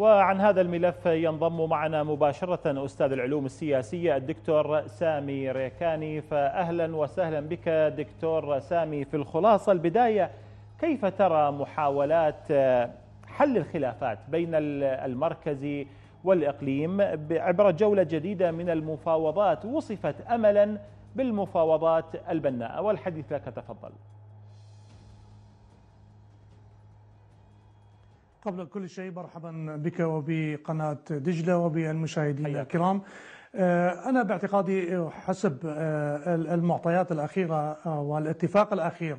وعن هذا الملف ينضم معنا مباشرة أستاذ العلوم السياسية الدكتور سامي ريكاني فأهلا وسهلا بك دكتور سامي في الخلاصة البداية كيف ترى محاولات حل الخلافات بين المركز والإقليم عبر جولة جديدة من المفاوضات وصفت أملا بالمفاوضات البناءة والحديث لك تفضل قبل كل شيء مرحبا بك وبقناة دجلة وبالمشاهدين الكرام آه، أنا باعتقادي حسب آه، المعطيات الأخيرة آه، والاتفاق الأخير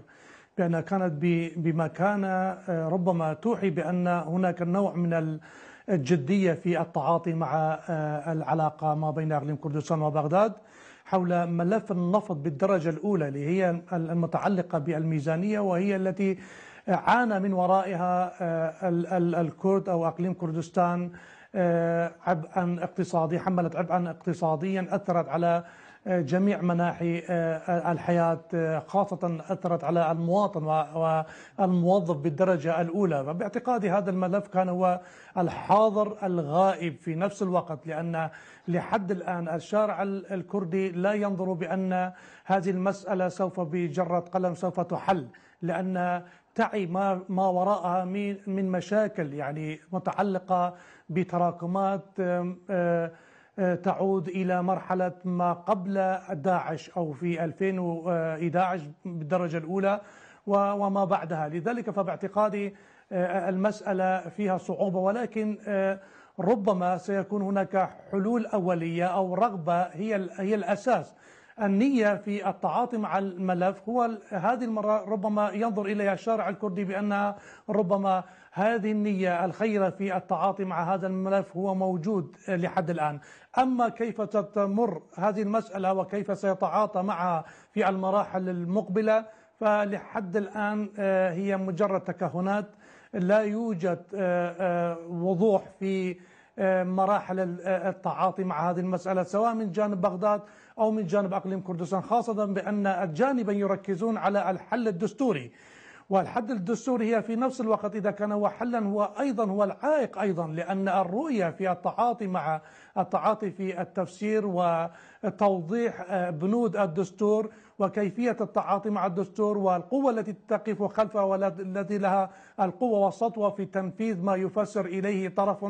بأنها كانت بمكانة ربما توحي بأن هناك نوع من الجدية في التعاطي مع العلاقة ما بين أقليم كردستان وبغداد حول ملف النفط بالدرجة الأولى اللي هي المتعلقة بالميزانية وهي التي عانى من ورائها آه، الكرد أو أقليم كردستان آه، عبئا اقتصادي حملت عبئا اقتصاديا أثرت على آه، جميع مناحي الحياة خاصة أثرت على المواطن والموظف بالدرجة الأولى باعتقادي هذا الملف كان هو الحاضر الغائب في نفس الوقت لأن لحد الآن الشارع الكردي لا ينظر بأن هذه المسألة سوف بجرة قلم سوف تحل لأن تعي ما ما وراءها من مشاكل يعني متعلقة بتراكمات آه، آه، تعود إلى مرحلة ما قبل داعش أو في 2011 بالدرجة الأولى وما بعدها لذلك فباعتقادي آه، المسألة فيها صعوبة ولكن ربما سيكون هناك حلول أولية أو رغبة هي هي الأساس النية في التعاطي مع الملف هو هذه المرة ربما ينظر إليها الشارع الكردي بأنها ربما هذه النية الخيرة في التعاطي مع هذا الملف هو موجود لحد الآن أما كيف تمر هذه المسألة وكيف سيتعاطى معها في المراحل المقبلة فلحد الآن آه، هي مجرد تكهنات لا يوجد آه، آه، وضوح في مراحل التعاطي مع هذه المسألة سواء من جانب بغداد أو من جانب أقليم كردستان خاصة بأن الجانب يركزون على الحل الدستوري والحد الدستوري هي في نفس الوقت إذا كان هو حلا هو أيضا هو العائق أيضا لأن الرؤية في التعاطي مع التعاطي في التفسير وتوضيح آه، بنود الدستور وكيفية التعاطي مع الدستور والقوة التي تقف خلفها والتي لها القوة والسطوة في تنفيذ ما يفسر إليه طرف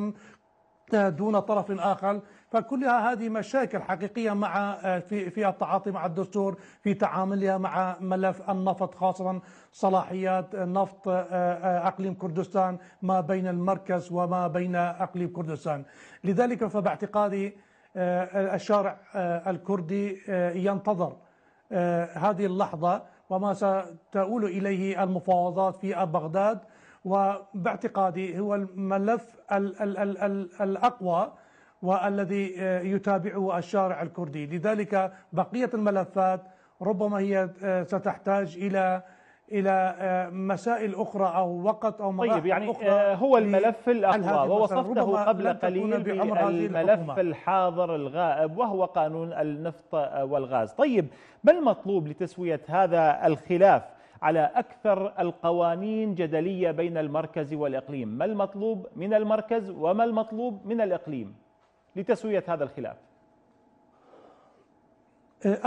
دون طرف آخر فكلها هذه مشاكل حقيقية مع آه، في في التعاطي مع الدستور في تعاملها مع ملف النفط خاصة صلاحيات آه، نفط آه، أقليم كردستان ما بين المركز وما بين أقليم كردستان لذلك فباعتقادي الشارع الكردي ينتظر هذه اللحظة وما ستؤول إليه المفاوضات في بغداد وباعتقادي هو الملف الـ الـ الـ الـ الأقوى والذي آه، يتابعه الشارع الكردي لذلك بقية الملفات ربما هي آه، ستحتاج إلى الى آه، مسائل اخرى او وقت او مراحل طيب يعني أخرى هو الملف الاقوى ووصفته قبل قليل بالملف الحاضر الغائب وهو قانون النفط والغاز طيب ما المطلوب لتسويه هذا الخلاف على أكثر القوانين جدلية بين المركز والإقليم ما المطلوب من المركز وما المطلوب من الإقليم لتسوية هذا الخلاف أه،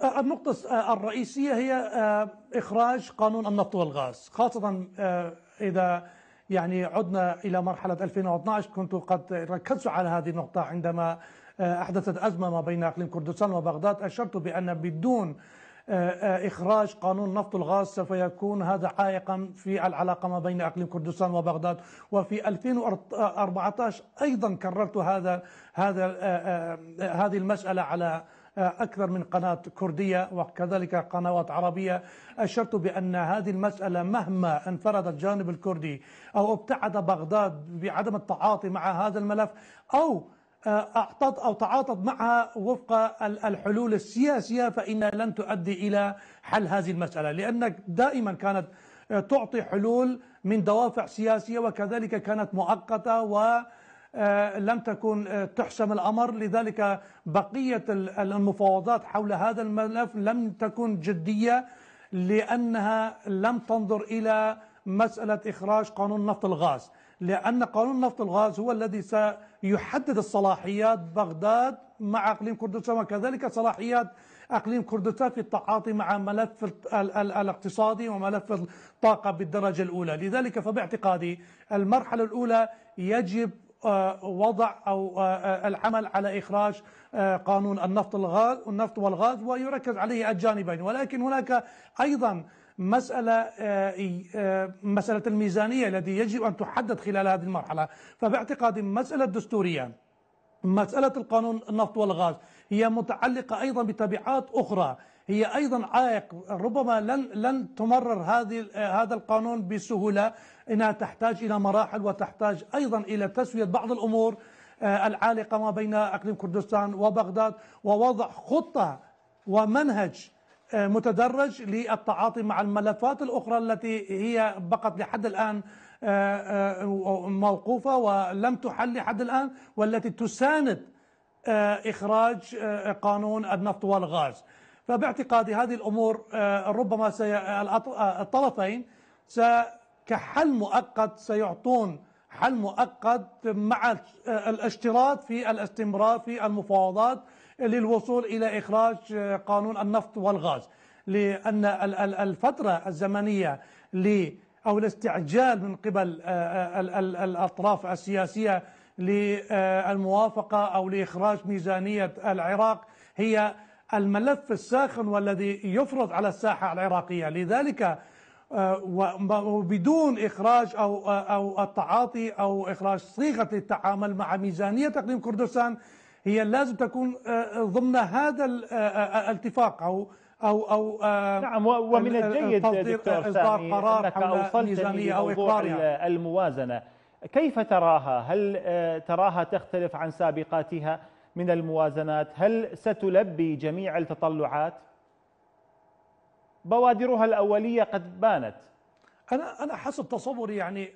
أه، النقطة أه، الرئيسية هي إخراج قانون النفط والغاز خاصة إذا يعني عدنا إلى مرحلة 2012 كنت قد ركزت على هذه النقطة عندما أحدثت أزمة ما بين إقليم كردستان وبغداد أشرت بأن بدون إخراج قانون نفط الغاز سوف يكون هذا عائقا في العلاقة ما بين أقليم كردستان وبغداد وفي 2014 أيضا كررت هذا هذا هذه المسألة على أكثر من قناة كردية وكذلك قنوات عربية أشرت بأن هذه المسألة مهما انفرد الجانب الكردي أو ابتعد بغداد بعدم التعاطي مع هذا الملف أو أعطت أو تعاطت معها وفق الحلول السياسية فإنها لن تؤدي إلى حل هذه المسألة لأنك دائما كانت آه، تعطي حلول من دوافع سياسية وكذلك كانت مؤقتة و آه، لم تكن آه، تحسم الامر لذلك بقيه المفاوضات حول هذا الملف لم تكن جديه لانها لم تنظر الى مساله اخراج قانون نفط الغاز لأن قانون النفط الغاز هو الذي سيحدد الصلاحيات بغداد مع أقليم كردستان وكذلك صلاحيات أقليم كردستان في التعاطي مع ملف الاقتصادي وملف الطاقة بالدرجة الأولى لذلك فباعتقادي المرحلة الأولى يجب آه، وضع او آه، آه، العمل على اخراج قانون النفط الغاز النفط والغاز ويركز عليه الجانبين ولكن هناك ايضا مسألة آه، آه، مسألة الميزانية التي يجب أن تحدد خلال هذه المرحلة فباعتقادي مسألة دستورية مسألة القانون النفط والغاز هي متعلقة أيضا بتبعات أخرى هي ايضا عائق ربما لن لن تمرر هذه آه، هذا القانون بسهوله انها تحتاج الى مراحل وتحتاج ايضا الى تسويه بعض الامور العالقه ما بين اقليم كردستان وبغداد ووضع خطه ومنهج متدرج للتعاطي مع الملفات الأخرى التي هي بقت لحد الآن آه، آه، موقوفة ولم تحل لحد الآن والتي تساند آه، إخراج قانون النفط والغاز فباعتقادي هذه الأمور ربما الطرفين كحل مؤقت سيعطون حل مؤقت مع الاشتراط في الاستمرار في المفاوضات للوصول إلى إخراج آه، قانون النفط والغاز لأن الفترة الزمنية أو الاستعجال من قبل آه، آه، الأطراف السياسية للموافقة أو لإخراج ميزانية العراق هي الملف الساخن والذي يفرض على الساحة العراقية لذلك وبدون إخراج أو أو التعاطي أو إخراج صيغة للتعامل مع ميزانية تقديم كردستان هي لازم تكون آه، آه، ضمن هذا آه، الاتفاق او او او نعم ومن الجيد دكتور اصدار قرار انك او موضوع الموازنه كيف تراها؟ هل تراها تختلف عن سابقاتها من الموازنات؟ هل ستلبي جميع التطلعات؟ بوادرها الاوليه قد بانت. انا انا حسب تصوري يعني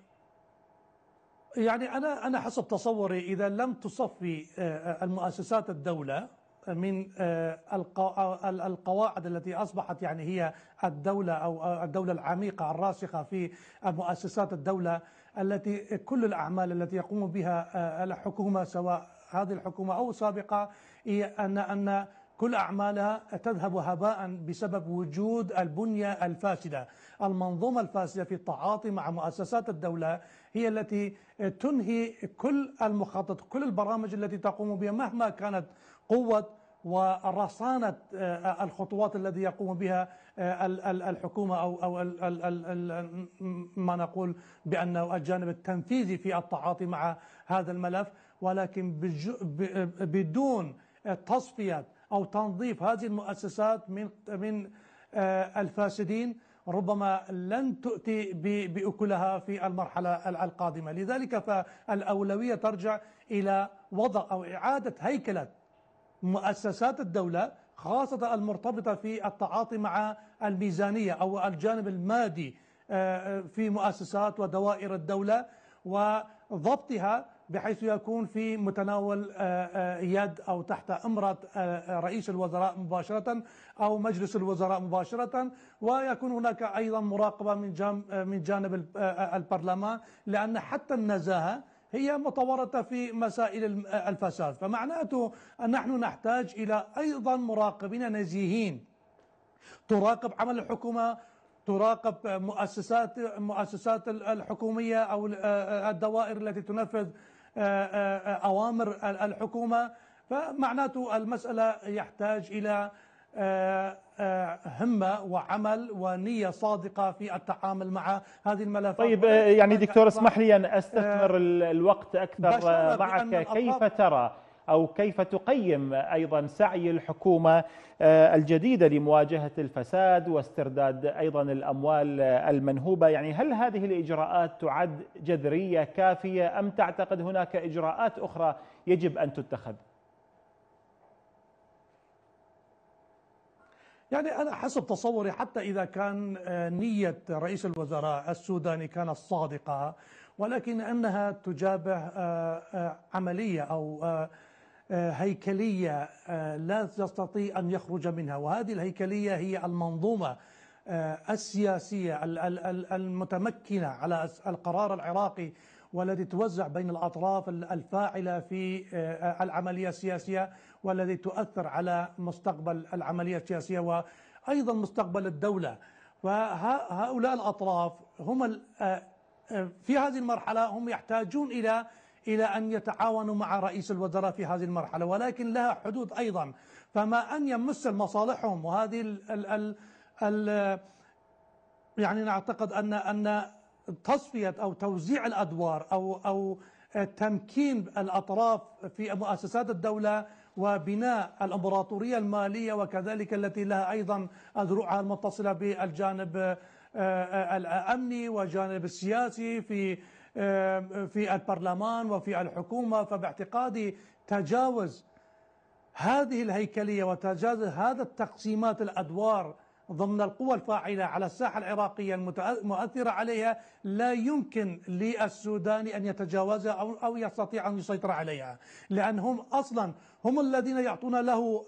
يعني أنا أنا حسب تصوري إذا لم تصفي آه، آه، المؤسسات الدولة آه، من القواعد التي أصبحت يعني هي الدولة أو الدولة العميقة الراسخة في مؤسسات الدولة التي كل الأعمال التي يقوم بها الحكومة سواء هذه الحكومة أو سابقة هي أن أن كل أعمالها تذهب هباء بسبب وجود البنية الفاسدة المنظومة الفاسدة في التعاطي مع مؤسسات الدولة هي التي تنهي كل المخطط كل البرامج التي تقوم بها مهما كانت قوة ورصانة آه، الخطوات التي يقوم بها آه، الحكومة أو أو ما نقول بأنه الجانب التنفيذي في التعاطي مع هذا الملف ولكن بدون تصفية أو تنظيف هذه المؤسسات من من آه، الفاسدين ربما لن تؤتي بأكلها في المرحلة القادمة لذلك فالأولوية ترجع إلى وضع أو إعادة هيكلة مؤسسات الدولة خاصة المرتبطة في التعاطي مع الميزانية أو الجانب المادي آه، في مؤسسات ودوائر الدولة وضبطها بحيث يكون في متناول آه، آه، يد أو تحت إمرة آه، رئيس الوزراء مباشرة أو مجلس الوزراء مباشرة ويكون هناك أيضا مراقبة من جانب البرلمان لأن حتى النزاهة هي متورطة في مسائل الفساد فمعناته أن نحن نحتاج إلى أيضا مراقبين نزيهين تراقب عمل الحكومة تراقب مؤسسات مؤسسات الحكوميه او الدوائر التي تنفذ آه، آه، أوامر الحكومة فمعناته المسألة يحتاج إلى آه، همة وعمل ونية صادقة في التعامل مع هذه الملفات طيب يعني دكتور اسمح لي أن أستثمر الوقت أكثر معك كيف ترى أو كيف تقيم أيضا سعي الحكومة آه، الجديدة لمواجهة الفساد واسترداد أيضا الأموال المنهوبة يعني هل هذه الإجراءات تعد جذرية كافية أم تعتقد هناك إجراءات أخرى يجب أن تتخذ؟ يعني أنا حسب تصوري حتى إذا كان آه، نية رئيس الوزراء السوداني كانت صادقة ولكن أنها تجابه آه، عملية أو آه، هيكلية آه، لا تستطيع أن يخرج منها وهذه الهيكلية هي المنظومة آه، السياسية المتمكنة على القرار العراقي والذي توزع بين الأطراف الفاعلة في العملية السياسية والذي تؤثر على مستقبل العملية السياسية وأيضا مستقبل الدولة فهؤلاء الأطراف هم في هذه المرحلة هم يحتاجون إلى إلى أن يتعاونوا مع رئيس الوزراء في هذه المرحلة ولكن لها حدود أيضا فما أن يمس مصالحهم وهذه الـ الـ الـ الـ يعني نعتقد أن أن تصفية أو توزيع الأدوار أو أو تمكين الأطراف في مؤسسات الدولة وبناء الامبراطوريه الماليه وكذلك التي لها ايضا أذرعها المتصله بالجانب آه، آه، الامني وجانب السياسي في في البرلمان وفي الحكومة فباعتقادي تجاوز هذه الهيكلية وتجاوز هذا التقسيمات الأدوار ضمن القوى الفاعلة على الساحة العراقية المؤثرة عليها لا يمكن للسوداني أن يتجاوزها أو, أو يستطيع أن يسيطر عليها لأن هم أصلا هم الذين يعطون له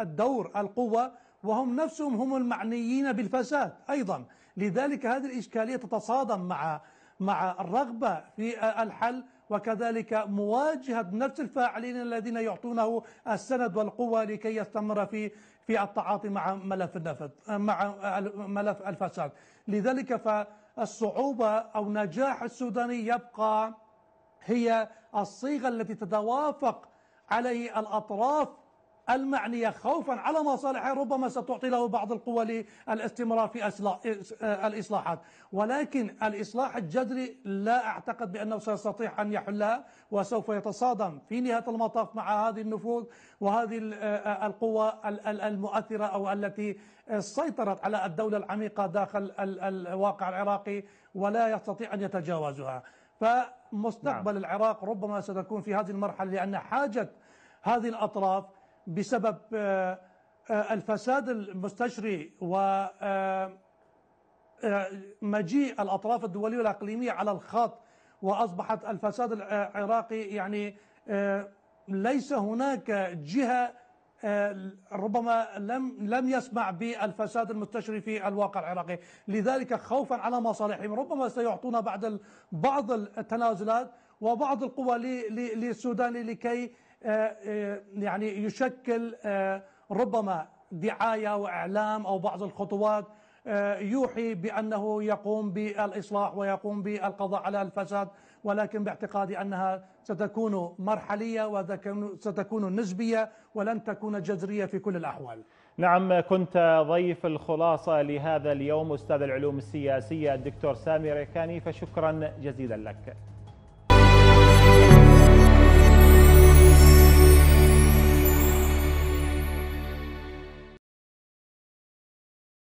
الدور القوة وهم نفسهم هم المعنيين بالفساد أيضا لذلك هذه الإشكالية تتصادم مع مع الرغبة في الحل وكذلك مواجهة نفس الفاعلين الذين يعطونه السند والقوة لكي يستمر في في التعاطي مع ملف النفط مع ملف الفساد لذلك فالصعوبة أو نجاح السوداني يبقى هي الصيغة التي تتوافق عليه الأطراف المعنية خوفا على مصالحه ربما ستعطي له بعض القوى للاستمرار في آه، الإصلاحات ولكن الإصلاح الجذري لا أعتقد بأنه سيستطيع أن يحلها وسوف يتصادم في نهاية المطاف مع هذه النفوذ وهذه آه، آه، القوى المؤثرة أو التي سيطرت على الدولة العميقة داخل الواقع العراقي ولا يستطيع أن يتجاوزها فمستقبل نعم. العراق ربما ستكون في هذه المرحلة لأن حاجة هذه الأطراف بسبب آه، آه، الفساد المستشري و آه، مجيء الأطراف الدولية والإقليمية على الخط وأصبحت الفساد العراقي يعني ليس هناك جهة ربما لم لم يسمع بالفساد المستشري في الواقع العراقي لذلك خوفا على مصالحهم ربما سيعطون بعض بعض التنازلات وبعض القوى للسوداني لكي آه، آه، يعني يشكل آه، ربما دعاية وإعلام أو بعض الخطوات يوحي بأنه يقوم بالإصلاح ويقوم بالقضاء على الفساد ولكن باعتقادي أنها ستكون مرحلية وستكون نسبية ولن تكون جذرية في كل الأحوال نعم كنت ضيف الخلاصة لهذا اليوم أستاذ العلوم السياسية الدكتور سامي ريكاني فشكرا جزيلا لك